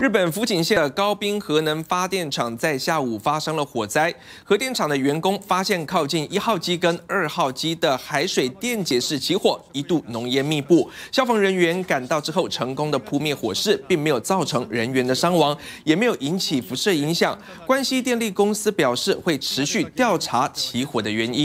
日本福井县的高滨核能发电厂在下午发生了火灾。核电厂的员工发现靠近一号机跟二号机的海水电解式起火，一度浓烟密布。消防人员赶到之后，成功的扑灭火势，并没有造成人员的伤亡，也没有引起辐射影响。关西电力公司表示，会持续调查起火的原因。